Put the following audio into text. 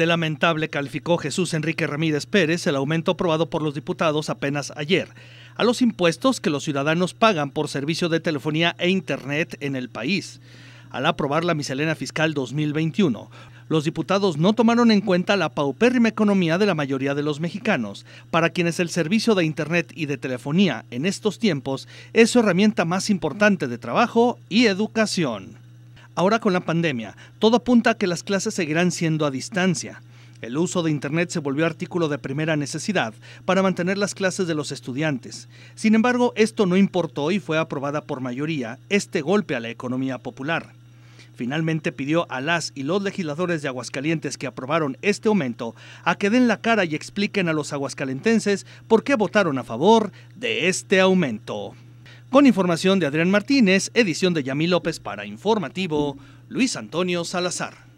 de lamentable calificó Jesús Enrique Ramírez Pérez el aumento aprobado por los diputados apenas ayer a los impuestos que los ciudadanos pagan por servicio de telefonía e Internet en el país. Al aprobar la miscelena fiscal 2021, los diputados no tomaron en cuenta la paupérrima economía de la mayoría de los mexicanos, para quienes el servicio de Internet y de telefonía en estos tiempos es su herramienta más importante de trabajo y educación. Ahora con la pandemia, todo apunta a que las clases seguirán siendo a distancia. El uso de Internet se volvió artículo de primera necesidad para mantener las clases de los estudiantes. Sin embargo, esto no importó y fue aprobada por mayoría este golpe a la economía popular. Finalmente pidió a las y los legisladores de Aguascalientes que aprobaron este aumento a que den la cara y expliquen a los aguascalentenses por qué votaron a favor de este aumento. Con información de Adrián Martínez, edición de Yami López para Informativo, Luis Antonio Salazar.